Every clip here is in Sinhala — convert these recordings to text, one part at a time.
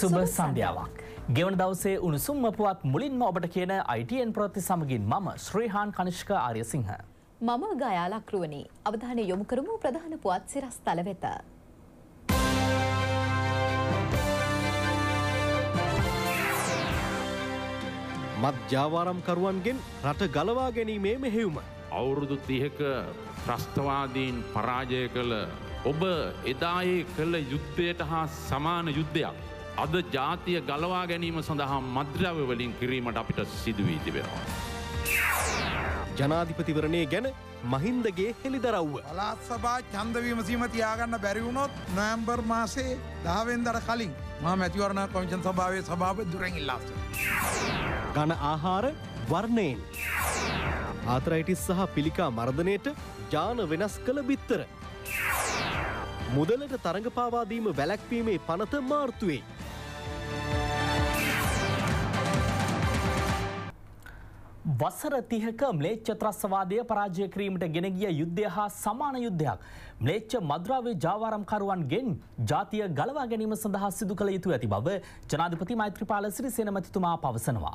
සුබ සන්ධ්‍යාවක්. ගෙවන දවසේ උණුසුම් පුවත් මුලින්ම ඔබට කියන ITN ප්‍රති සමගින් මම ශ්‍රීහාන් කනිෂ්ක ආර්ය සිංහ. මම ගයාලක්රුවනි අවධානය යොමු කරමු ප්‍රධාන පුවත් සිරස් තල වෙත. මත් ජාවාරම්කරුවන්ගෙන් රට ගලවා ගැනීමේ මෙහෙවුම. අවුරුදු තිහක ප්‍රස්ථවාදීන් පරාජය කළ ඔබ එදායේ කළ යුද්ධයට හා සමාන යුද්ධයක්. අද ජාතිය ගලවා ගැනීම සඳහා මද්‍රව්‍යවලින් කිරීමට අපිට සිදුවී තිබෙනවා. ජනාධිපතිවරණය ගැන මහින්දගේ හෙළිදරව්ව. පලාත් සභා චන්ද විමසීම තියාගන්න බැරිවුණොත් නොයම්බර් මාසේ දහවෙන්දර කලින් මා මැතිවරණ කොමිෂන් සභාවේ සභාව දුරෙන් ඉල්ලාස. ගණ ආහාර වර්ණයෙන්. ආතරයිටිස් සහ පිළිකා මර්ධනයට ජාන වෙනස් කළ බිත්තර. මුදලට තරඟපාවාදීම වැලැක්වීමේ පනත මාර්තුවේ. වසර 30ක ම්ලේච්ඡ ත්‍රස්වාදය පරාජය කිරීමට ගෙන ගිය යුද්ධය හා සමාන යුද්ධයක් ම්ලේච්ඡ මද්‍රව්‍ය ජාවාරම්කරුවන්ගෙන් ජාතිය ගලවා ගැනීම සඳහා සිදු කළ යුතු ඇති බව ජනාධිපති මෛත්‍රීපාල සිරිසේන මැතිතුමා පවසනවා.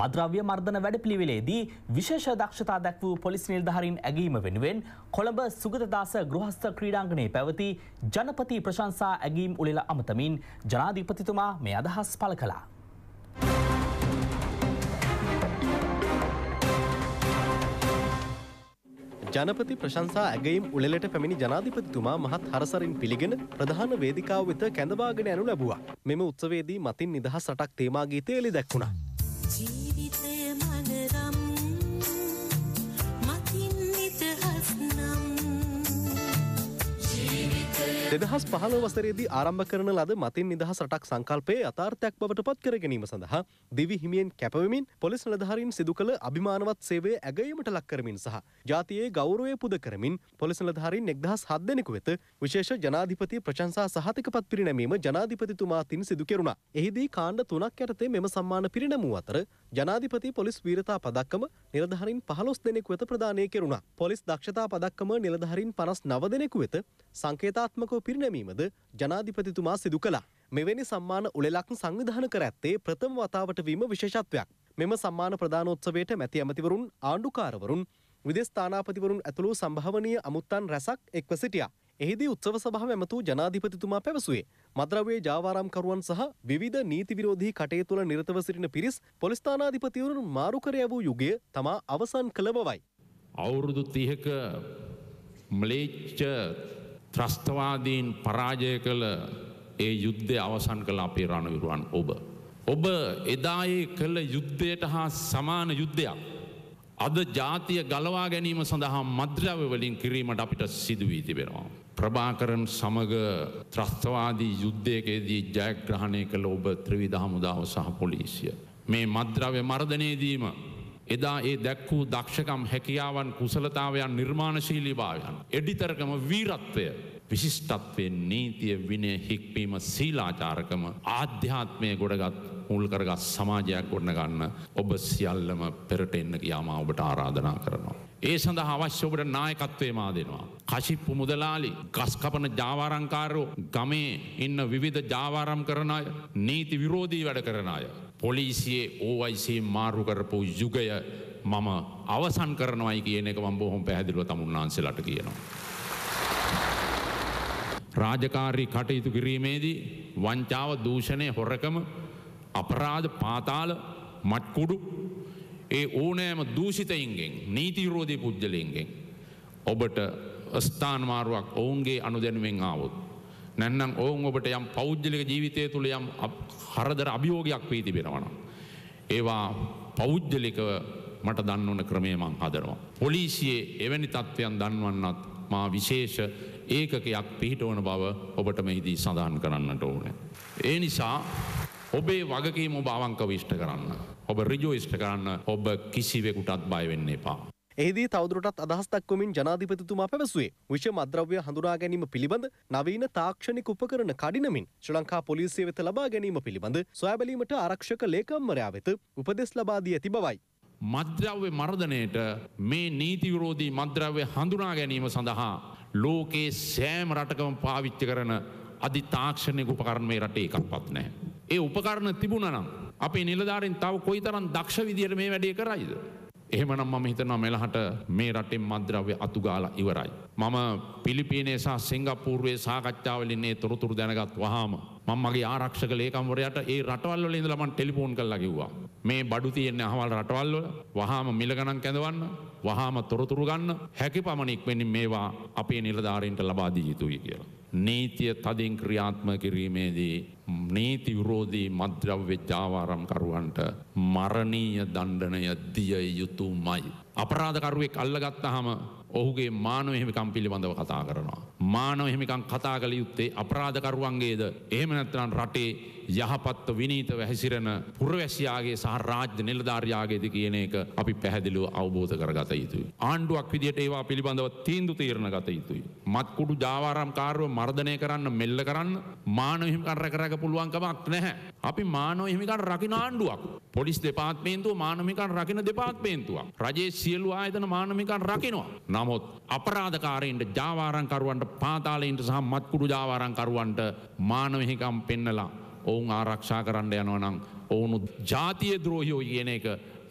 මද්‍රව්‍ය මර්ධන වැඩපිළිවෙලේදී විශේෂ දක්ෂතා දැක් වූ පොලිස් නිලධාරීන් ඇගීම වෙනුවෙන් කොළඹ සුගතදාස ගෘහස්ථ ක්‍රීඩාංගණයේ පැවති ජනපති ප්‍රශංසා ඇගීම් උළෙල අමතමින් ජනාධිපතිතුමා මේ අදහස් පළ කළා. ජනපති ප්‍රශංසා ඇගයිම් උළෙලට පැමිණි ජනාධිපතිතුමා මහත් හරසරින් පිළිගෙන ප්‍රධාන වේදිකාව වෙත කැඳවාගෙන ඇනු ලැබුවා. මෙම උත්සවේදී මතින් නිදහස් රටක් තේමාගීතය එලි දැක්වුණා. ජී දෙදහස් පහල වසරේදී ආරම්භ කරන ලද මතින් නිදහස් රටක් සංකල්පය අතාර්ථයක් බවට පත් කර ගැනීම සඳහා දිවි හිමියෙන් කැපවමින් පොලිස් නිලධහරින් සිදු කළ අභිමානවත් සේවය ඇගීමට ලක් කරමින් සහ ජාතියේ ගෞරවය පුද කරමින් පොලිස් නිලධහරින් එක්දහස් හත් දෙනෙකු වෙත විශේෂ ජනාධිපති ප්‍රශංසා සහතික පත් පිරිනැමීම ජනාධිපතිතුමා තින් සිදු කෙරුණා. එහිදී කාණ්ඩ තුනක් යටතේ මෙම සම්මාන පිරිනැමූ අතර ජනාධිපති පොලිස් වීරතා පදක්කම නිලධහරින් පහලොස් දෙනෙකු වෙත ප්‍රදානය කෙරුණා. පොලිස් දක්ෂතා පදක්කම නිලධහරින් පනස් නව දෙනෙකු වෙත සංකේතාත්මකව ආණ්ඩුව පිරිනැමීමද ජනාධිපතිතුමා සිදු කළා. මෙවැනි සම්මාන උළෙලක් සංවිධාන කර ඇත්තේ ප්‍රථම වතාවට වීම විශේෂත්වයක්. මෙම සම්මාන ප්‍රධානෝත්සවයට මැති ඇමතිවරුන් ආණ්ඩුකාරවරුන් විදෙස් ස්ථානාපතිවරුන් ඇතුළු සම්භාවනීය අමුත්තන් රැසක් එක්ව සිටියා. එහිදී උත්සව සභාව ඇමතු ජනාධිපතිතුමා පැවසුවේ මද්‍රවයේ ජාවාරම්කරුවන් සහ විවිධ නීති විරෝධී කටයුතුවල නිරතව සිටින පිරිස් පොලිස් ස්ථානාධිපතිවරුන් මාරු කර යවූ යුගය තමා අවසන් කළ බවයි. අවුරුදු 30ක ම්ලේච්ඡ ත්‍රස්තවාදීන් පරාජය කළ ඒ යුද්ධය අවසන් කළ අපේ රණවිරුවන් ඔබ. ඔබ එදායේ කළ යුද්ධයට හා සමාන යුද්ධයක්. අද ජාතිය ගලවා ගැනීම සඳහා මද්‍රවවලින් කිරීමට අපිට සිදුවී තිබෙනවා. ප්‍රභාකරන් සමග ත්‍රස්තවාදී යුද්ධයකේදී ජයග්‍රහණය කළ ඔබ ත්‍රවිධ හමුදාව සහ පොලිසිය. මේ මද්‍රව්‍ය මර්ධනයේදීම එදා ඒ දැක්වූ දක්ෂකම් හැකියාවන් කුසලතාවයන් නිර්මාණශීලී භාවයන්. එඩිතරකම වීරත්වය. විශිෂ්ටත්වයෙන් නීතිය විනය හික්පීම සීලාචාරකම ආධ්‍යාත්මය ගොඩගත් මුල්කරගත් සමාජයක් ගොඩනගන්න ඔබ සියල්ලම පෙරට එන්න කියයාමා ඔබට ආරාධනා කරනවා. ඒ සඳහා අවශ්‍ය ඔබට නායකත්වේ මා දෙනවා. කශිප්පු මුදලාලි ගස්කපන ජාවාරංකාරෝ ගමේ ඉන්න විවිධ ජාවාරම් කරන අය නීති විරෝධී වැඩ කරන අය. පොලිසියේ ඕවයිසේ මාරු කරපු යුගය මම අවසන් කරනවයි කියන එක මම බොහොම පැහැදිලිව තමුන්නාන්සේලාට කියනවා. රාජකාරී කටයුතු කිරීමේදී වංචාව දූෂණය හොරකම අපරාධ පාතාල මට්කුඩු ඒ ඕනෑම දූෂිතයින්ගෙන් නීතිරෝධය පුද්ගලයන්ගෙන් ඔබට ස්ථානමාරුවක් ඔවුන්ගේ අනුදැනුවෙන් ආවොත්. නැන්නම් ඔවුන් ඔබට යම් පෞද්ගලික ජීවිතය තුළ යම් හරදර අභියෝගයක් වී තිබෙනවන. ඒවා පෞද්ගලිකව මට දන්නවන ක්‍රමය මං හදනවා. පොලිසියේ එවැනි තත්ත්වයන් දන්වන්නත් මා විශේෂ ඒකකයක් පිහිටවන බව ඔබට මෙහිදී සඳහන් කරන්නට ඕන. ඒ නිසා ඔබේ වගකීම ඔබ අවංකව ඉෂ්ට කරන්න. ඔබ රිජෝ ඉෂ්ට කරන්න ඔබ කිසිවෙකුටත් බයවෙන්න එපා. එහිදී තවදුරටත් අදහස් දක්වමින් ජනාධිපතිතුමා පැවසුවේ විෂම අද්‍රව්‍ය හඳුනා ගැනීම පිළිබඳ නවීන තාක්ෂණික උපකරණ කඩිනමින් ශ්‍රී ලංකා පොලිසිය වෙත ලබා ගැනීම පිළිබඳ සොයාබැලීමට ආරක්ෂක ලේකම්වරයා වෙත උපදෙස් ලබා දී ඇති බවයි. මද්‍රව්‍ය මර්ධනයට මේ නීති විරෝධී මද්‍රව්‍ය හඳුනා ගැනීම සඳහා ලෝකයේ සෑම රටකම පාවිච්ච කරන අධි තාක්ෂණයක උපකරණය රටේ එකක්වත් නැහැ. ඒ උපකරණ තිබුණනම් අපේ නිලධාරීන් තව කොයිතරම් දක්ෂ විදියට මේ වැඩේ කරයිද? එහෙමනම් මම හිතනවා මෙලහට මේ රටෙන් මද්‍රව්‍ය අතුගාලා ඉවරයි. මම පිලිපීනේ සහ සිංගප්පූරුවේ සාකච්ඡාවලින් මේ තොරතුරු දැනගත් වහාම මම මගේ ආරක්ෂක ලේකම්වරයාට ඒ රටවල් වල ඉඳලා මම ටෙලිෆෝන් කරලා කිව්වා. මේ බඩු තියෙන අහවල් රටවල් වල වහාම මිල ගණන් කැඳවන්න, වහාම තොරතුරු ගන්න, හැකි පමණ ඉක්මනින් මේවා අපේ නිලධාරීන්ට ලබා දිය යුතුයි කියලා. නීතිය තදින් ක්‍රියාත්ම කිරීමේදී නීති විරෝධී මද්‍රව්‍ය ජාවාරම්කරුවන්ට මරණීය දණ්ඩනය දිය යුතුමයි. අපරාධකරුවෙක් අල්ලගත්තහම ඔහුගේ මානව එහෙමිකම් පිළිබඳව කතා කරනවා. මානව එහෙමිකම් කතා කළ යුත්තේ අපරාධකරුවන්ගේද එහෙම නැත්නම් රටේ යහපත්ව විනීතව හැසිරෙන පුරවැසියාගේ සහ රාජ්‍ය නිලධාරයාගේද කියන එක අපි පැහැදිලිව අවබෝධ කරගත යුතුයි. ආණ්ඩුවක් විදියට ඒවා පිළිබඳව තීන්දු තීරණ ගත යුතුයි. මත්කුඩු ජාවාරම්කාරව මර්ධනය කරන්න මෙල්ල කරන්න මානව හිමිකම් රැකරග පුළුවන්කමක් නැහැ. අපි මානව හිමිකම් රකින ආණ්ඩුවක්. පොලිස් දෙපාර්තමේන්තුව මානමිකන් රකින දෙපාර්තමේන්තුවක්. රජයේ සියලු ආයතන මානමිකන් රකිනවා. නමුත් අපරාධකාරයින්ට ජාවාරංකරුවන්ට පාතාලයින්ට සහ මත්කුඩු ජාවාරංකරුවන්ට මානවහිකම් පෙන්නලා ඔවුන් ආරක්ෂා කරන්න යනවා නම් ඔවුනු ජාතිය ද්‍රෝහියෝ කියන එක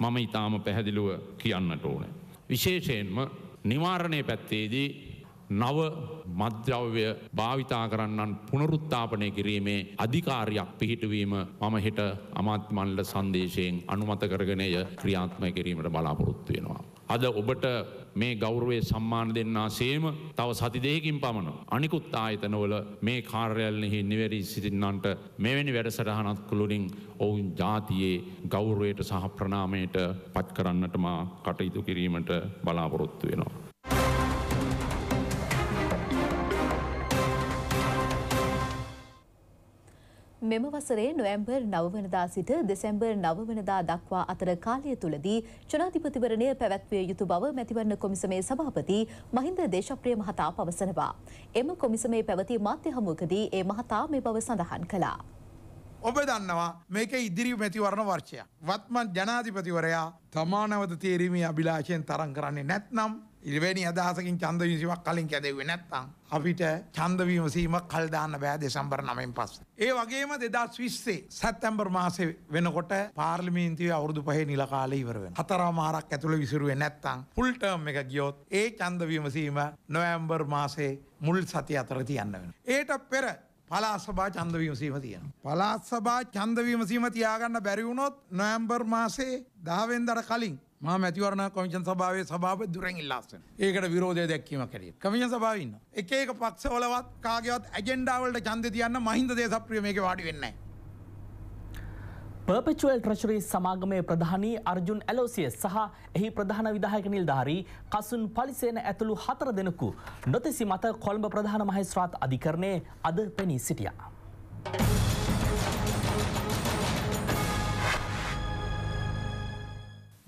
මම ඉතාම පැහැදිලුව කියන්නට ඕන. විශේෂයෙන්ම නිවාරණය පැත්තේදී නව මද්‍රව්‍ය භාවිතා කරන්නන් පුනරුත්තාපනය කිරීමේ අධිකාරයක් පිහිටවීම මම හිට අමාත්මන්ල සංදේශයෙන් අනුමත කරගනය ක්‍රියාත්මය කිරීමට බලාපොරොත්තු වෙනවා. අද ඔබට මේ ගෞරවය සම්මාන දෙන්නා සේම තව සති දෙයකින් පමණ අනිකුත් ආයතනවල මේ කාර්යල්ලෙහි නිවැරී සිටින්නන්ට මෙවැනි වැඩසටහනත් කුළුණින් ඔවුන් ජාතියේ ගෞරවයට සහ ප්‍රනාමයට පත් කරන්නටම කටයුතු කිරීමට බලාපොරොත්තු වෙනවා. මෙම වසරේ නොවැම්බර් 9 වනදා සිට දෙසැම්බර් 9 වනදා දක්වා අතර කාලය තුලදී ජනාධිපතිවරණය පැවැත්විය යුතු බව මැතිවරණ කොමිසමේ සභාපති මහින්ද දේශප්‍රිය මහතා පවසනවා. එම කොමිසමේ පැවති මාධ්‍ය හමුවකදී ඒ මහතා මේ බව සඳහන් කළා. ඔබ දන්නවා මේක ඉදිරි මැතිවරණ වර්ෂය. වත්මන් ජනාධිපතිවරයා තමා නැවත තේරීමේ අභිලාෂයෙන් තරම් කරන්නේ නැත්නම් ඉරිවැනි අදහසකින් ඡන්ද විසීමක් කලින් කැදෙව්වේ නැත්නම් අපිට ඡන්ද විමසීමක් කල් දාන්න බෑ දෙසැම්බර් 9න් පස්සේ. ඒ වගේම 2020 සැප්තැම්බර් මාසේ වෙනකොට පාර්ලිමේන්තුවේ අවුරුදු පහේ නිල කාලය ඉවර වෙනවා. හතරම හාරක් ඇතුළේ විසිරුවේ නැත්නම් ෆුල් ටර්ම් එක ගියොත් ඒ ඡන්ද විමසීම නොවැම්බර් මාසේ මුල් සතිය අතර තියන්න වෙනවා. ඒට පෙර පලාත් සභා ඡන්ද විමසීම තියෙනවා. පලාත් සභා ඡන්ද විමසීම තියාගන්න බැරි වුණොත් නොවැම්බර් මාසේ 10 වෙනිදාට කලින් මා මැතිවරණ කොමිෂන් සභාවේ සභාපති දුරෙන් ඉල්ලා සිටින. ඒකට විරෝධය දැක්වීමක් හැටියට. කොමිෂන් සභාවේ ඉන්න. එක එක පක්ෂවලවත් කාගේවත් ඇජෙන්ඩා වලට ඡන්දේ තියන්න මහින්ද දේශප්‍රිය මේකේ වාඩි වෙන්නේ නැහැ. පර්පෙචුවල් ට්‍රෙෂරි සමාගමේ ප්‍රධානී අර්ජුන් ඇලෝසියස් සහ එහි ප්‍රධාන විධායක නිලධාරී කසුන් පලිසේන ඇතුළු හතර දෙනෙකු නොතෙසි මත කොළඹ ප්‍රධාන මහේස්ත්‍රාත් අධිකරණයේ අද පෙනී සිටියා.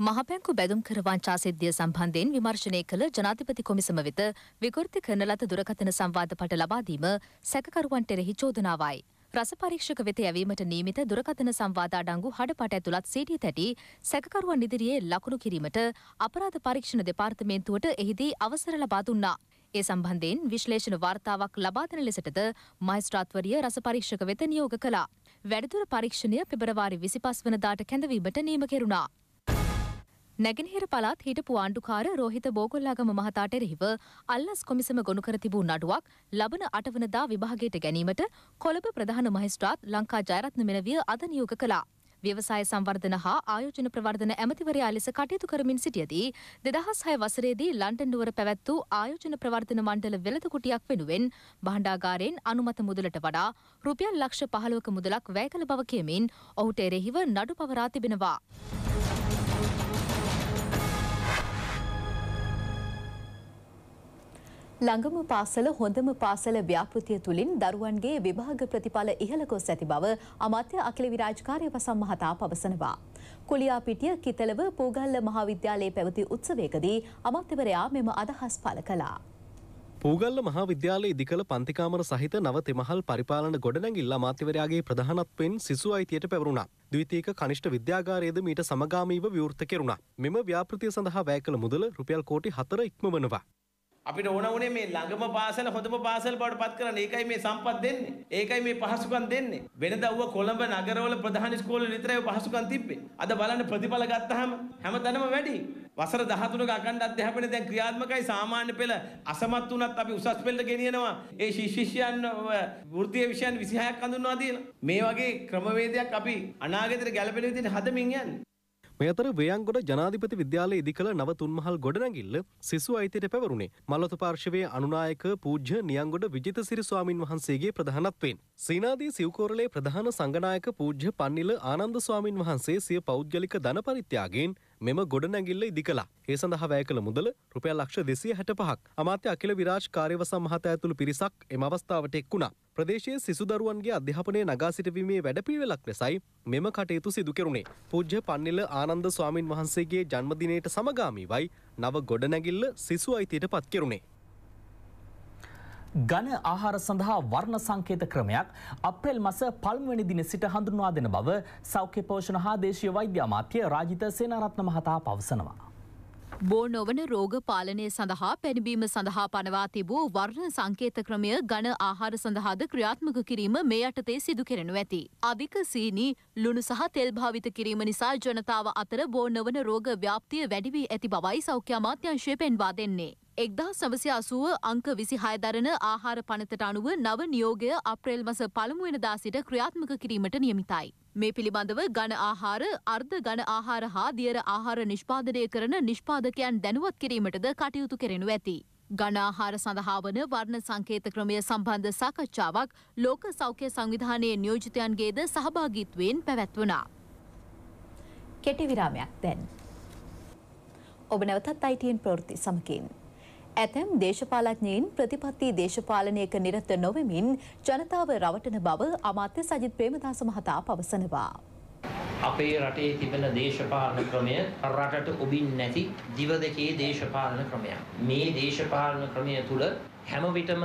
මහපැංකු බැදුම් කර වංචා සිද්ධිය සම්බන්ධයෙන් විමර්ශනය කළ ජනාධිපති කොමිසම වෙත විකෘති කරන ලද දුරකථන සංවාද පට ලබා දීම සැකකරුවන්ට එරෙහි චෝදනාවයි. රස පරීක්ෂක වෙත යැවීමට නියමිත දුරකථන සංවාද අඩංගු හඩපට ඇතුළත් සිටී තැටි සැකකරුවන් ඉදිරියේ ලකුණු කිරීමට අපරාධ පරීක්ෂණ දෙපාර්තමේන්තුවට එහිදී අවසර ලබා දුන්නා. ඒ සම්බන්ධයෙන් විශ්ලේෂණ වාර්තාවක් ලබාදන ලෙසටද මයිස්ත්‍රාත්වරිය රස පරීක්ෂක වෙත නියෝග කළා. වැඩදුර පරීක්ෂණය පෙබරවාරි විසිපස් වනදාට කැඳවීමට නීම කෙරුණා. නැගෙනහිර පළාත් හිටපු ආණ්ඩුකාර රෝහිත බෝගොල්ලාගම මහතාට එරෙහිව අල්ලස් කොමිසම ගොනු කර තිබූ නඩුවක් ලබන අටවනදා විභාගයට ගැනීමට කොළඹ ප්‍රධාන මහේස්ත්‍රාත් ලංකා ජයරත්න මෙනවිය අද නියෝග කළා. ව්‍යවසාය සංවර්ධන හා ආයෝජන ප්‍රවර්ධන ඇමතිවරයා ලෙස කටයුතු කරමින් සිටියදී දෙදහස් හය වසරේදී ලන්ඩන් නුවර පැවැත්වූ ආයෝජන ප්‍රවර්ධන මණ්ඩල වෙළඳකුටියක් වෙනුවෙන් බහණ්ඩාගාරයෙන් අනුමත මුදලට වඩා රුපියල් ලක්ෂ පහළොවක මුදලක් වැය කළ බව කියමින් ඔහුට එරෙහිව නඩු පවරා තිබෙනවා. ළඟම පාසල හොඳම පාසල ව්‍යාපෘතිය තුළින් දරුවන්ගේ විභාග ප්‍රතිඵල ඉහළ ගොස් ඇති බව අමාත්‍ය අකිල විරාජකාරය වසම් මහතා පවසනවා. කුලියාපිටිය කිතලව පූගල්ල මහාවිද්‍යාලයේ පැවති උත්සවයකදී අමාත්‍යවරයා මෙම අදහස් පළ කළා. පූගල්ල මහාවිද්‍යාල ඉදිකළ පන්තිකාමර සහිත නව තෙමහල් පරිපාලන ගොඩනැගිල්ල මාත්‍යවරයාගේ ප්‍රධානත්වෙන් සිසු අයිතියට පැවරුණා. ද්විතීක කනිෂ්ඨ විද්‍යාගාරයේද මීට සමගාමීව විවෘත කෙරුණා. මෙම ව්‍යාපෘතිය සඳහා වැය කළ මුදල රුපියල් කෝටි 4 ඉක්මවනවා. අපිට ඕන උනේ මේ ළඟම පාසල හොඳම පාසල් බවට පත් කරන්න. ඒකයි මේ සම්පත් දෙන්නේ. ඒකයි මේ පහසුකම් දෙන්නේ. වෙනදව්ව කොළඹ නගරවල ප්‍රධාන ස්කෝලේ විතරයි පහසුකම් තිබ්බේ. අද බලන්න ප්‍රතිඵල ගත්තාම හැමතැනම වැඩි. වසර 13ක අඛණ්ඩ අධ්‍යාපනය දැන් ක්‍රියාත්මකයි. සාමාන්‍ය පෙළ අසමත් වුණත් අපි උසස් පෙළට ගෙනියනවා. ඒ ශිෂ්‍යයන් වෘත්තීය විෂයන් 26ක් හඳුන්වා දීලා. මේ වගේ ක්‍රමවේදයක් අපි අනාගතේට ගැලපෙන විදිහට හදමින් යන්නේ. මෙතර වයන්ගොඩ ජනාධිපති විද්‍යාලය ඉදිකළ නව තුන්මහල් ගොඩනැගිල්ල සිසු අයිතියට පැවරුණේ මල්ලොත පාර්ශවයේ අනුනායක පූජ්‍ය නියංගොඩ විජිතසිරි ස්වාමින් වහන්සේගේ ප්‍රධානත්වයෙන් සීනාදී සිව්කෝරළේ ප්‍රධාන සංගනායක පූජ්‍ය පන්නිල ආනන්ද ස්වාමින් වහන්සේ සිය පෞද්ගලික ධන පරිත්‍යාගයෙන් මෙම ගොඩනැගිල්ල ඉදිකලා. ඒ සඳහා වැය කළ මුදල රුපියල් ලක්ෂ 265ක්. අමාත්‍ය අකිල විරාජ් කාර්යවසම් මහතා ඇතුළු පිරිසක් එම අවස්ථාවට එක් වුණා. ප්‍රදේශයේ සිසු දරුවන්ගේ අධ්‍යාපනය නගා සිටවීමේ වැඩපිළිවෙලක් ලෙසයි මෙම කටයුතු සිදු කෙරුණේ. පූජ්‍ය පන්නිල ආනන්ද ස්වාමින් වහන්සේගේ ජන්මදිනයට සමගාමීවයි නව ගොඩනැගිල්ල සිසු අයිතියට පත් කෙරුණේ. ඝන ආහාර සඳහා වර්ණ සංකේත ක්‍රමයක් අප්‍රේල් මස පළමුවැනි දින සිට හඳුන්වා දෙන බව සෞඛ්‍ය පෝෂණ හා දේශීය වෛද්‍ය අමාත්‍ය රාජිත සේනාරත්න මහතා පවසනවා. බෝ නොවන රෝග පාලනය සඳහා පැණිබීම සඳහා පනවා තිබූ වර්ණ සංකේත ක්‍රමය ගණ ආහාර සඳහාද ක්‍රියාත්මක කිරීම මේ යටතේ සිදු කෙරෙනු ඇති. අධික සීනි ලුණු සහ තෙල් භාවිත කිරීම නිසා ජනතාව අතර බෝ නොවන රෝග ව්‍යාප්තිය වැඩිවී ඇති බවයි සෞඛ්‍ය අමාත්‍යංශය පෙන්වා දෙන්නේ. එක්දා සමසය අසුව අංක විසි හයදරන ආහාර පනතට අනුව නව නියෝගය අප්‍රේල් මස පළමුුවෙනදා සිට ක්‍රියාත්මක කිරීමට නියමිතයි. මේ පිළිබඳව ගණ ආහාර අර්ධ ගණ ආහාර හා දියර ආහාර නිෂ්පාදනය කරන නිෂ්පාදකයන් දැනුවත් කිරීමටද කටයුතු කෙරෙනු ඇති. ගණආහාර සඳහා වන වර්ණ සංකේත ක්‍රමය සම්බන්ධ සාකච්ඡාවක් ලෝක සෞඛ්‍ය සංවිධානයේ නියෝජිතයන්ගේද සහභාගිත්වයෙන් පැවැත්වනා. කෙටි විරාමයක් දැන්. ඔබ නැවතත් අයිටන් ප්‍රෘති සමකින්. ඇතැම් දේශපාලඥයින් ප්‍රතිපත්ති දේශපාලනයක නිරත නොවමින් ජනතාව රවටන බව අමාත්‍ය සජිත් ප්‍රේමදාස මහතා පවසනවා. අපේ රටේ තිබෙන දේශපාලන ක්‍රමය රටට ඔබින් නැති දිව දෙකේ දේශපාලන ක්‍රමයක්. මේ දේශපාලන ක්‍රමය තුළ හැම විටම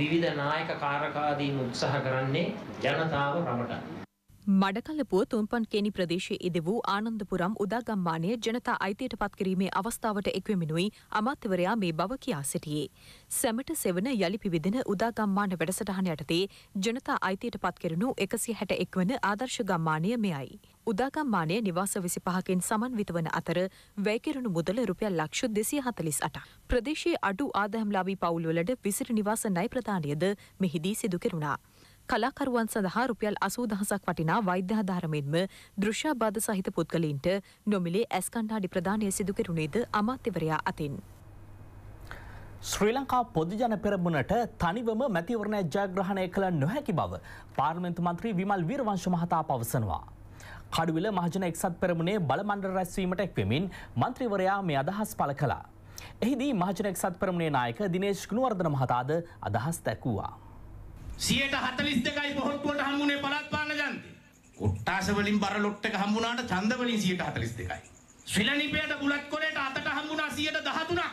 විවිධ නායක කාරකාදීන් උත්සාහ කරන්නේ ජනතාව රවටන්න. මඩකලපුව තුම්පන් කේනි ප්‍රදේශයේ ඉද වූ ආනන්දපුරම් උදාගම්මානය ජනතා අයිතියට පත්කිරීමේ අවස්ථාවට එක්වෙමිනුයි අමාත්‍යවරයා මේ බව කියා සිටියේ. සැමට සෙවන යළි පිවිදෙන උදාගම්මාන වැඩසටහන යටතේ ජනතා අයිතියට පත්කරනු එකසි හැට එක්වන ආදර්ශ ගම්මානය මෙයයි. උදාගම්මානය නිවාස විසි පහකින් සමන්විත වන අතර වැෑකිරුණු මුදල රුපියල් ලක්ෂ දෙසිය හතලිස් අට. ප්‍රදේශයේ අඩු ආදහම්ලාබී පවුල්වලට විසිට නිවාස නයි ප්‍රධානයද මෙහිදී සිදුකෙරුණා. කලාකරුවන් සඳහා රුපියල් අසූ දහසක් වටිනා වෛද්‍ය ආධාරමෙන්ම දෘශ්‍යාබාධ සහිත පුද්ගලයින්ට නොමිලේ ඇස් කණ්ඩාඩි ප්‍රදානය සිදු කෙරුණේද අමාත්‍යවරයා අතින්. ශ්‍රී ලංකා පොදුජන පෙරමුණට තනිවම මැතිවරණය ජයග්‍රහණය කළ නොහැකි බව පාර්මෙන්තු මන්ත්‍රී විමල් වීරවංශ මහතා පවසනවා. කඩුවිල මහජන එක්සත් පෙරමුණේ බලමණ්ඩල රැස්වීමට එක්වෙමින් මන්ත්‍රීවරයා මේ අදහස් පළ කළා. එහිදී මහජන එක්සත් පෙරමුණේ නායක දිනේශ් ගුණවර්ධන මහතාද අදහස් දැක්වූවා. සියයට හතලිස් දෙකයි පොහොත්තුවට හම්බුනේ පළාත් පාලන ජන්තේ. කොට්ටාස වලින් බර ලොට් එක හම්බුනාට ඡන්ද වලින් සියයට හතලිස් දෙකයි. ශ්‍රී ලංකේට බුලත් කොලේට අතට හම්බුනා සියයට 13ක්.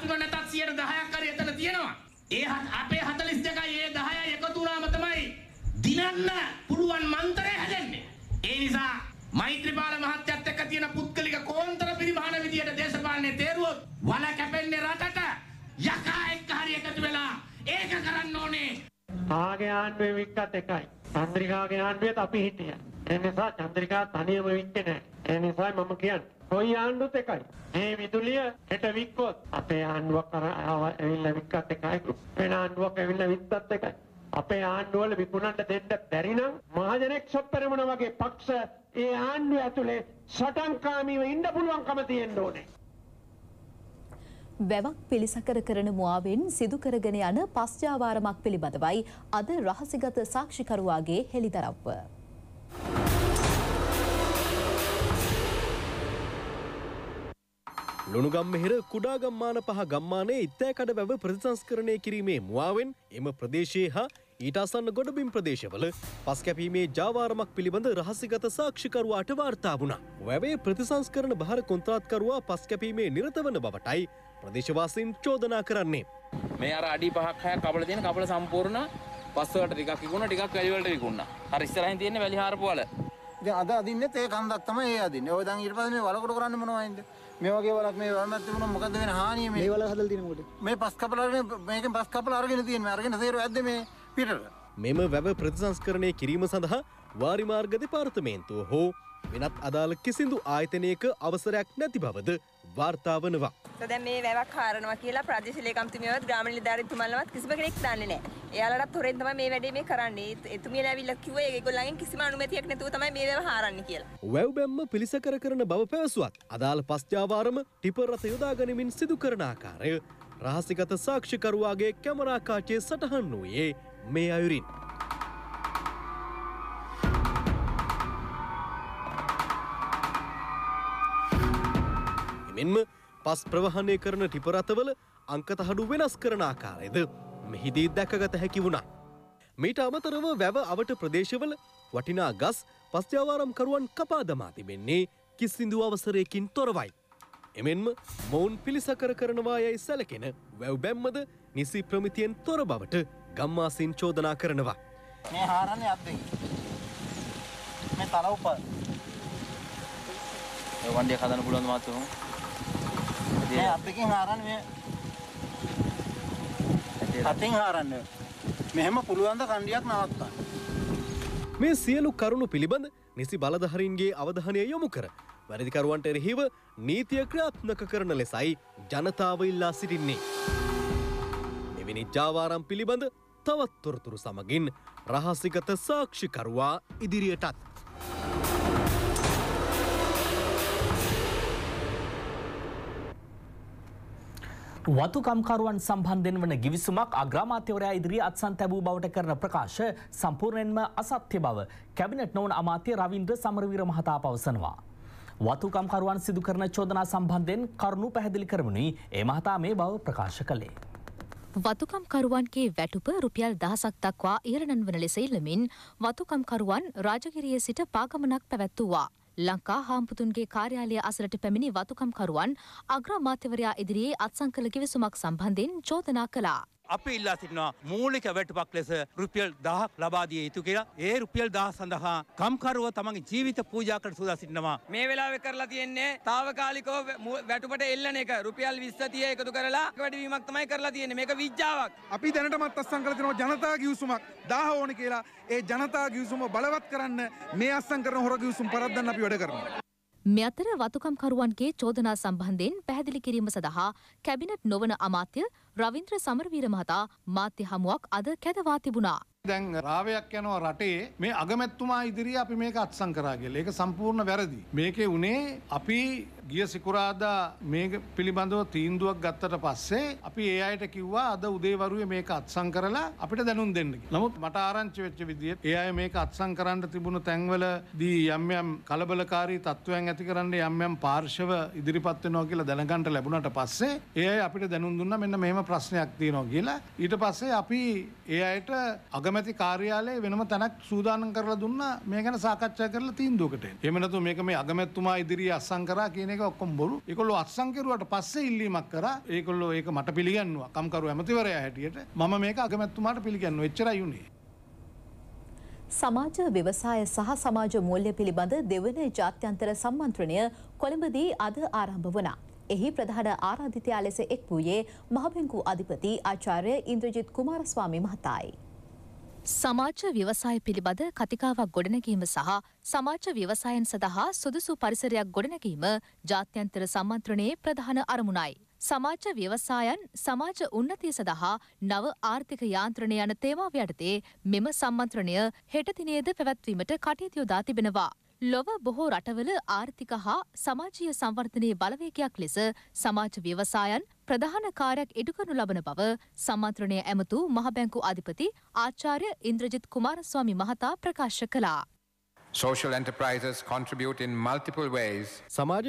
13 නැතත් සියයට 10ක් හරි එතන තියෙනවා. ඒ අපේ 42යි ඒ 10යි එකතු වුණාම තමයි දිනන්න පුළුවන් මන්තරේ හැදෙන්නේ. ඒ නිසා මෛත්‍රීපාල මහත්තයත් එක්ක තියෙන පුත්කලික කෝන්තර පරිමාණ විදියට දේශපාලනේ තේරුවොත් වල ආගයාන්ුවේ වික්කත් එකයි. චන්ද්‍රිකාගයාන්ුවේත් අපි හිටිය. එනිසා චන්ද්‍රිකා තනියම වික්කෙන. එනිසායි මම කියන්න. කොයි ආණ්ඩුත් එකයි. මේ විදුලිය හෙට වික්කොත් අපේ ආණ්ඩුවක් කර ඇවිල්ල වික්කත් එකයි. වෙන ආණ්ඩුවක් ඇවිල්ල විත්තත් එකයි. අපේ ආණ්ඩුවල විකුණන්ට දෙන්න බැරි නම් මහජනෙක් සොප්පරමුණ වගේ පක්ෂ ඒ ආණ්ඩුව ඇතුලේ සටන්කාමීව ඉන්න පුළුවන්කම තියෙන්න ඕනේ. වැවක් පිළිසකර කරන මුවාවෙන් සිදුකරගෙන යන පස්්ජාවාරමක් පිළිබඳවයි අද රහසිගත සාක්ෂිකරුවාගේ හෙළිදරව්ව. ලුණුගම් මෙහෙර කුඩා ගම්මාන පහ ගම්මානයේ ඉත්තෑකඩ වැව ප්‍රතිසංස්කරණය කිරීමේ මුවාවෙන් එම ප්‍රදේශයේ හා ඊට අසන්න ගොඩබිම් ප්‍රදේශවල පස් කැපීමේ ජාවාරමක් පිළිබඳ රහසිගත සාක්ෂිකරුවාට වාර්තා වුණා. වැවේ ප්‍රතිසංස්කරණ භාර කොන්ත්‍රාත්කරුවා පස් කැපීමේ නිරත වන බවටයි ප්‍රදේශවාසීන් චෝදනා කරන්නේ. මේ අර අඩි පහක් හයක් කබල තියෙන කබල සම්පූර්ණ පස්සවලට ටිකක් විකුණා ටිකක් වැලි වලට විකුණා. අර ඉස්සරහින් තියෙන වැලි හාරපු වල. දැන් අද අදින්නෙත් ඒ කන්දක් තමයි ඒ අදින්නේ. ඔය දැන් ඊට පස්සේ මේ වලකට කරන්නේ මොනවයින්ද? මේ වගේ වලක් මේ වලමත් තිබුණා මොකද වෙන හානිය මේ? මේ වල හදලා තියෙන මොකටද? මේ පස් කපල අරගෙන මේකෙන් පස් කපල අරගෙන තියෙන මේ අරගෙන සේර ඇද්ද මේ පිටට. මෙම වැව ප්‍රතිසංස්කරණය කිරීම සඳහා වාරිමාර්ග දෙපාර්තමේන්තුව හෝ වෙනත් අදාළ කිසිදු ආයතනයක අවසරයක් නැති බවද වාර්තා වනවා. දැන් මේ වැවක් හරනවා කියලා ප්‍රාදේශීය ලේකම්තුමියවත් ග්‍රාමීණ නිලධාරීතුමන්ලවත් කිසිම කෙනෙක් දන්නේ නැහැ. එයාලටත් තොරෙන් තමයි මේ වැඩේ මේ කරන්නේ. එතුමියලා ඇවිල්ලා කිව්වා ඒගොල්ලන්ගෙන් කිසිම අනුමැතියක් නැතුව තමයි මේ වැව හරන්නේ කියලා. වැව් බැම්ම පිළිසකර කරන බව පැවසුවත් අදාළ පස්ජාවාරම ටිපර් රථ යොදා ගනිමින් සිදු කරන ආකාරය රහසිගත සාක්ෂිකරුවාගේ කැමරා කාචයේ සටහන් වූයේ මේ අයුරින්. මෙන්ම පස් ප්‍රවහණය කරන ටිපරතවල අංකතහඩු වෙනස් කරන ආකාරයද මෙහිදී දැකගත හැකි වුණා. මීට අමතරව වැව අවට ප්‍රදේශවල වටිනා ගස් පස්්‍යාවාරම්කරුවන් කපාදමා තිබෙන්නේ කිසිදු අවසරයකින් තොරවයි. එමෙන්ම මොවුන් පිළිසකර කරනවා යැයි සැලකෙන වැව් බැම්මද නිසි ප්‍රමිතියෙන් තොර බවට ගම්මාසින් චෝදනා කරනවා. මේ හාරන්න අත්ද. මේ තලවප. වන්ඩිය කදන පුලන් මාතුහම. නෑ අතකින් හරන්න මේ අතින් හරන්න මෙහෙම පුළුවන්ද කණ්ඩියක් නවත්තා මේ සියලු කරුණු පිළිබඳ නිසි බලධහරින්ගේ අවධහනය යොමු කර වැරදිකරුවන්ට එරෙහිව නීතිය ක්‍රාත්මක කරන ලෙසයි ජනතාව ඉල්ලා සිටින්නේ. එවැනි ජාවාරම් පිළිබඳ තවත්තොරතුරු සමගින් රහසිගත සාක්ෂිකරුවා ඉදිරියටත්. වතුකම්කරුවන් සම්බන්ධෙන් වන ගිවිසුමක් අග්‍රාමාත්‍යවරයා ඉදිරි අත්සන් තැබූ බවට කරන ප්‍රකාශ සම්පූර්ණයෙන්ම අසත්‍ය බව කැබිනට් නොවන අමාත්‍ය රවින්ද්‍ර සමරවීර මහතා පවසනවා. වතුකම්කරුවන් සිදු කරන චෝදනා සම්බන්ධයෙන් කරුණු පැහැදිලි කරමනි ඒ මහතා මේ බව ප්‍රකාශ කළේ. වතුකම්කරුවන්ගේ වැටුප රුපියල් දහසක් දක්වා ඉරණන් වන ලෙස ඉල්ලමින් වතුකම්කරුවන් රාජගිරිය සිට පාගමනක් පැවැත්තුවා. ලංකා හාම්පුතුන්ගේ කාර්යාලය අසලට පැමිණි වතුකම්කරුවන් අග්‍රාමාත්‍යවරයා ඉදිරියේ අත්සංකල කිවිසුමක් සම්බන්ධයෙන් චෝදනා කළා. අපි ඉල්ලා සිටිනවා මූලික වැටුපක් ලෙස රුපියල් 1000ක් ලබා දිය යුතු කියලා. ඒ රුපියල් 1000 සඳහා කම්කරුව තමන්ගේ ජීවිත පූජා කර සූදා සිටිනවා. මේ වෙලාවේ කරලා තියෙන්නේ తాවකාලිකව වැටුපට එල්ලන එක රුපියල් 20 30 එකතු කරලා වැඩිවීමක් තමයි කරලා තියෙන්නේ. මේක විජ්ජාවක්. අපි දැනටමත් අත්සන් කරලා තියෙනවා ජනතා ගිවිසුමක් 1000 ඕන කියලා. ඒ ජනතා ගිවිසුම බලවත් කරන්න මේ අත්සන් කරන හොර ගිවිසුම් පරද්දන්න අපි වැඩ කරනවා. මෙතර වතුකම්කරුවන්ගේ චෝදනා සම්බන්ධයෙන් පැහැදිලි කිරීම සඳහා කැබිනට් නොවන අමාත්‍ය රවින්ද්‍ර සමරවීර මහතා මාධ්‍ය හමුවක් අද කැදවා තිබුණා. දැන් රාවයක් යනවා රටේ මේ අගමැත්තුමා ඉදිරියේ අපි මේක අත්සන් කරා කියලා. ඒක සම්පූර්ණ වැරදි. මේකේ උනේ අපි ගිය සිකුරාදා මේ පිළිබඳව තීන්දුවක් ගත්තට පස්සේ අපි ඒ අයට කිව්වා අද උදේ වරුවේ මේක අත්සන් කරලා අපිට දැනුම් දෙන්න කියලා. නමුත් මට ආරංචි වෙච්ච විදිහට ඒ අය මේක අත්සන් කරන්න තිබුණු තැන්වලදී යම් යම් කලබලකාරී තත්ත්වයන් ඇති කරන්න යම් යම් පාර්ශව ඉදිරිපත් වෙනවා කියලා දැනගන්න ලැබුණාට පස්සේ ඒ අය අපිට දැනුම් දුන්නා මෙන්න මෙහෙම ප්‍රශ්නයක් තියෙනවා කියලා ඊට පස්සේ අපි ඒ අයට අගමැති කාර්යාලයේ වෙනම තැනක් සූදානම් කරලා දුන්නා මේ ගැන සාකච්ඡා කරලා තීන්දුවකට එන්න. එහෙම නැතු මේක මේ අගමැතිතුමා ඉදිරියේ අත්සන් කරා කියන එක ඔක්කොම බොරු. ඒගොල්ලෝ අත්සන් කෙරුවට පස්සේ ඉල්ලීමක් කරා. ඒගොල්ලෝ ඒක මට පිළිගන්නවා. කම්කරු ඇමතිවරයා හැටියට මම මේක අගමැතිතුමාට පිළිගන්නවා. එච්චරයි උනේ. සමාජ ව්‍යවසාය සහ සමාජ මූල්‍ය පිළිබඳ දෙවන ජාත්‍යන්තර සම්මන්ත්‍රණය කොළඹදී අද ආරම්භ වනා. එහි ප්‍රධාන ආරාධිතයා ලෙස එක් වූයේ මහබැංකු අධිපති ආචාර්ය ඉන්ද්‍රජිත් කුමාරස්වාමි මහතායි. සමාජ ව්‍යවසාය පිළිබඳ කතිකාවක් ගොඩනැගීම සහ සමාජ ව්‍යවසායන් සඳහා සුදුසු පරිසරයක් ගොඩනැගීම ජාත්‍යන්තර සම්මන්ත්‍රණයේ ප්‍රධාන අරමුණයි. සමාජ ව්‍යවසායන් සමාජ උන්නතිය සඳහා නව ආර්ථික යාන්ත්‍රණය යන තේමාව යටතේ මෙම සම්මන්ත්‍රණය හෙටදිනේද පැවැත්වීමට කටයුතු යොදා තිබෙනවා. ලොව බොහෝ රටවල ආර්ථික හා සමාජීය සංවර්ධනයේ බලවේගයක් ලෙස සමාජ ව්‍යවසායන් ප්‍රධාන කාර්යක් ඉටුකරනු ලබන බව සම්මන්ත්‍රණය ඇමතු මහබැංකු අධිපති ආචාර්ය ඉන්ද්‍රජිත් කුමාරස්වාමි මහතා ප්‍රකාශ කළා. සමාජ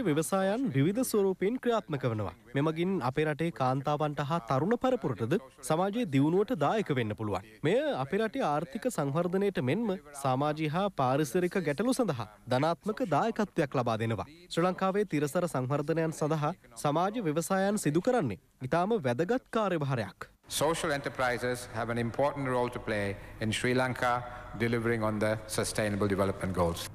ව්‍යවසායන් විවිධ ස්වරූපයෙන් ක්‍රියාත්මක වනවා. මෙමගින් අපේ රටේ කාන්තාවන්ට හා තරුණ පරපුරටද සමාජයේ දියුණුවට දායක වෙන්න පුළුවන්. මෙය අපේ රටේ ආර්ථික සංවර්ධනයට මෙන්ම සමාජී හා පාරිසරික ගැටලු සඳහා ධනාත්මක දායකත්වයක් ලබා දෙනවා. ශ්‍රී ලංකාවේ තිරසර සංවර්ධනයන් සඳහා සමාජ ව්‍යවසායන් සිදු කරන්නේ. ඉතාම වැදගත් කාර්යභාරයක්. Social enterprises have an important role to play in Sri Lanka delivering on the Sustainable Development Goals.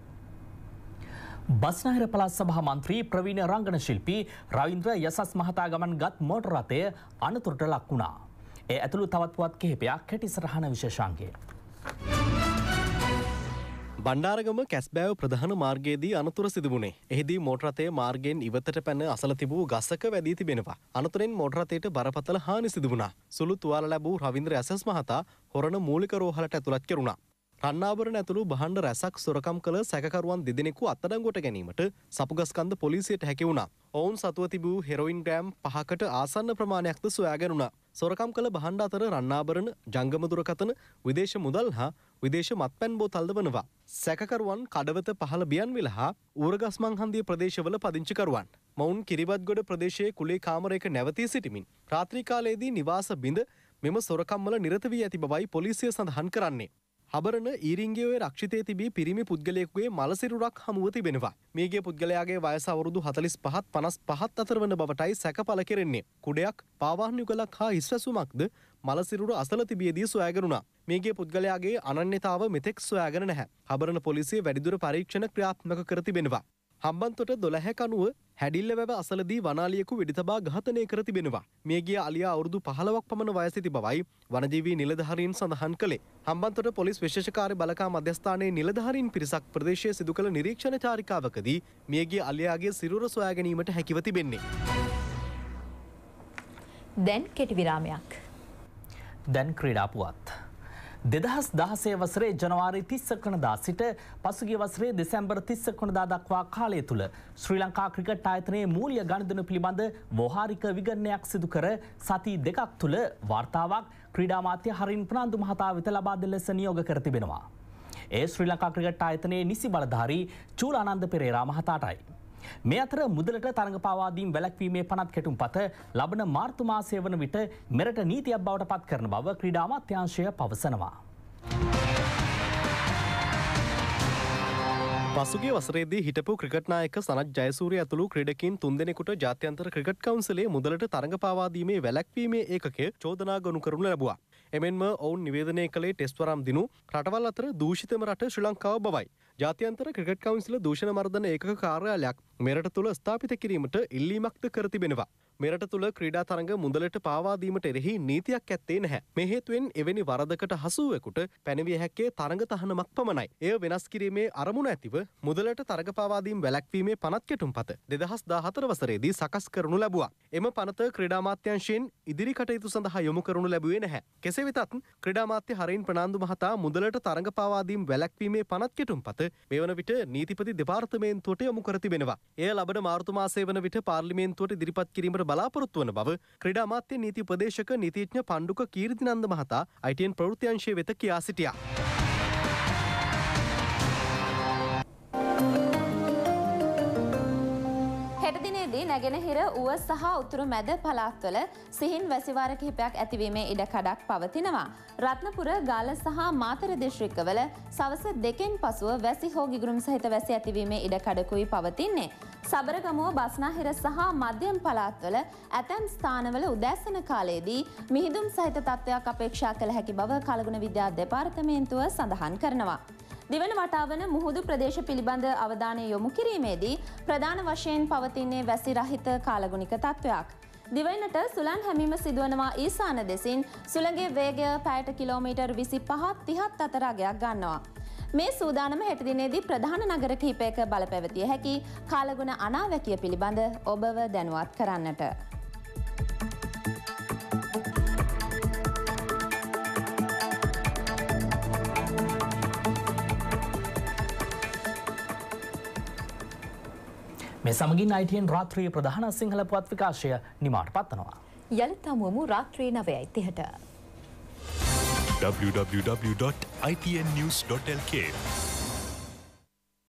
බස්නහිර පළත් සභහ මන්ත්‍රී ප්‍රවීණ රංගන ශිල්පී රවින්ද්‍ර යසස් මහතා ගමන් ගත් මෝට රථය අනතුරට ලක් වුණා. ඒ ඇතුළු තවත්වත් කිහිපයක් හැටි සරහන විශේෂන්ගේ. බණ්ඩාරගම කැස්බෑව ප්‍රධාන මාර්ගයේදී අනතුර සිදුවුණේ. එහිදී මෝටරතේ මාර්ගයෙන් ඉවතට පැන අසල තිබූ ගසක වැදී තිබෙනවා. අනතුරෙන් මෝටරතයට බරපතල හානි සිදුවුණා. සුළු තුවාල ලැබූ රවින්ද්‍ර ඇසස් මහතා හොරණ මූලික රෝහලට ඇතුළත් කෙරුණා. කන්නාවරණ ඇතුළු බහන්ඩ රැසක් සොරකම් කළ සැකරුවන් දෙදෙනෙකු අත්තඩංගොට ගැනීමට සපුගස්කන්ද පොලිසියට හැකිවුණා. ඔවුන් සතුව තිබූ හෙරොයින් ග්‍රෑම් පහකට ආසන්න ප්‍රමාණයක්ද සොයාගැනුණ. සොරකම් කළ බහන්ඩ අතර රන්නාභරණ ජංගමදුරකතන විදේශ මුදල් හා විදේශ මත්පැන් බෝතල්ද වනවා. සැකකරුවන් කඩවත පහළ බියන්විල හා ඌරගස්මංහන්දී ප්‍රදේශවල පදිංචිකරුවන්. මොවුන් කිරිබත්ගොඩ ප්‍රදේශයේ කුලේ කාමරයක නැවතී සිටිමින්. රාත්‍රිකාලයේදී නිවාස බිඳ මෙම සොරකම්වල නිරත වී ඇති බවයි පොලිසිය සඳහන් කරන්නේ. හබරන ඊරිංගේවේ රක්ෂිතය තිබී පිරිමි පුද්ගලයෙකුගේ මලසිරුරක් හමුව තිබෙනවා. මේගේ පුද්ගලයාගේ වයසවරුදු හතලිස් පහත් පනස් පහත් අතර වන බවටයි සැකපල කෙරෙන්නේ. කුඩයක් පාවාහනිකලක් හා ඉස්වැසුමක්ද මලසිරුර අසල තිබියදී සොයගරුණා. මේගේ පුද්ගලයාගේ අනන්‍යතාව මෙතෙක් සොයාගෙන නැහැ. හබරන පොලිසිය වැඩිදුර පරීක්ෂණ ක්‍රියාත්මක කර තිබෙනවා. හම්බන්තොට දොළහැකනුව හැඩිල්ල වැව අසලදී වනාලියකු වෙඩිතබා ඝාතනය කර තිබෙනවා. මියගිය අලියා අවුරුදු 15ක් පමණ වයසිති බවයි වනජීවී නිලධාරීන් සඳහන් කළේ. හම්බන්තොට පොලිස් විශේෂකාර්ය බළකා මධ්‍යස්ථානයේ නිලධාරීන් පිරිසක් ප්‍රදේශයේ සිදු කළ නිරීක්ෂණ චාරිකාවකදී මියගිය අලියාගේ සිරුර සොයා ගැනීමට හැකිව තිබෙන්නේ. දැන් කෙටි විරාමයක්. දැන් ක්‍රීඩාපුවත්. දෙදහස් දහසේ වසරේ ජනවාරි තිස්සකනදා සිට පසුගේ වසරේ දෙසැම්බර් තිස්සකනදා දක්වා කාලය තුළ ශ්‍රී ලංකා ක්‍රිකට් ආයතනයේ මූල්‍ය ගණදන පිළිබඳ වෝහාරික විගණනයක් සිදු කර සති දෙකක් තුළ වාර්තාවක් ක්‍රීඩාමාත්‍ය හරින් ප්‍රනාන්දු මහතා වෙත ලබා දෙන ලෙස නියෝග කර තිබෙනවා. ඒ ශ්‍රී ලංකා ක්‍රිකට් ආයතනයේ නිසි බලධාරී චූලානන්ද පෙරේරා මහතාටයි. මේ අතර මුදලට තරඟ පාවාදීම් වැළැක්වීමේ පනත් කෙටුම් පත ලබන මාර්තු මාසය වන විට මෙරට නීතියක් බවට පත් කරන බව ක්‍රීඩා අමාත්‍යාංශය පවසනවා. පසුගේ වසරේදී හිටපු ක්‍රිකට්නායක සනත් ජයසූරය ඇතුළු ක්‍රඩකින් තුන්දෙනෙකුට ජාත්‍යන්තර ක්‍රිකට් කවන්සලේ මුදලට තරඟ පාවාදීමේ වැලැක්වීමේ ඒකක චෝදනා ගොනු කරනු ලැබවා. එමෙන්ම ඔවුන් නිවේදනය කළේ ටෙස්වරම් දිනු රටවල් අතර දූෂිතම රට ශ්‍රී ලංකාව බවයි. ජාතියන්තර ක්‍රිකට් කවුන්සිල දූෂණ මර්ධන ඒක කාර්යාලයක් මෙරට තුළ ස්ථාපිත කිරීමට ඉල්ලීමක්ද කර තිබෙනවා. මෙරට තුළ ක්‍රීඩා තරඟ මුදලට පාවාදීමට එරෙහි නීතියක් ඇත්තේ නැහැ. මේ හේතුවෙන් එවැනි වරදකට හසුවෙකුට පැනවිය හැක්කේ තරඟ තහනමක් පමණයි. එය වෙනස් කිරීමේ අරමුණ ඇතිව මුදලට තරඟ පාවාදීම් වැළැක්වීමේ පනත් කෙටුම් පත 2014 වසරේදී සකස් කරනු ලැබුවා. එම පනත ක්‍රීඩාමාත්‍යංශයෙන් ඉදිරි කටයුතු සඳහා යොමු කරනු ලැබුවේ නැහැ. කෙසේ වෙතත් ක්‍රීඩාමාත්‍ය හරින් ප්‍රනාන්දු මහතා මුදලට තරඟ පාවාදීම් වැළැක්වීමේ පනත් කෙටුම් පත මේ වන විට නීතිපති දෙපාර්තමේන්තුවට යොමු කර තිබෙනවා. එය ලබන මාර්තු මාසයේ වන විට පාර්ලිමේන්තුවට ඉදිරිපත් කිරීමට බලාපොරොත්තු වන බව ක්‍රඩා මාත්‍ය නීති ප්‍රදේශක නීතිඥ පණ්ඩුක කීර්තිනන්ද මහතා අයිටන් ප්‍රෘතියංශය වෙත කියා සිටියා. නැගෙනහිර ඌව සහ උතුරු මැද පළාත්වල සිහින් වැසිවාර කිහිපයක් ඇතිවීමේ ඉඩ කඩක් පවතිනවා. රත්නපුර ගාල සහ මාතර දිශ්‍රික්කවල සවස දෙකෙන් පසුව වැසි හෝ ගිගුරුම් සහිත වැසි ඇතිවීමේ ඉඩ කඩකුයි පවතින්නේ. සබරගමුව බස්නාහිර සහ මධ්‍යම් පළාත්වල ඇතැම් ස්ථානවල උදෑසන කාලයේදී මිහිදුම් සහිත තත්ත්වයක් අපේක්ෂා කළ හැකි බව කලගුණ විද්‍යා දෙපාර්තමේන්තුව සඳහන් කරනවා. දිවන වටාවන මුහුදු ප්‍රදේශ පිළිබඳ අවධානය යොමු කිරීමේදී ප්‍රධාන වශයෙන් පවතින්නේ වැසි රහිත කාලගුණික තත්ත්වයක්. දිවයිනට සුලන් හැමීම සිදුවනවා ඊසාන දෙසින් සුළගේ වේගය පෑට කිලෝමීටර් විසි පහත් තිහත් අතරාගයක් ගන්නවා. මේ සූදානම හෙටදිනේදී ප්‍රධාන නගර කීපයක බලපැවතිය හැකි කාලගුණ අනාවැකිය පිළිබඳ ඔබව දැනුවත් කරන්නට. මේ සමගින් අයිටයෙන් රාත්‍රිය ප්‍රධාන සිංහල පුවත් විකාශය නිමාට පත්වනවා. යළිතාමුවමු රාත්‍රී නවයයි තිහට. www.itnnews.lk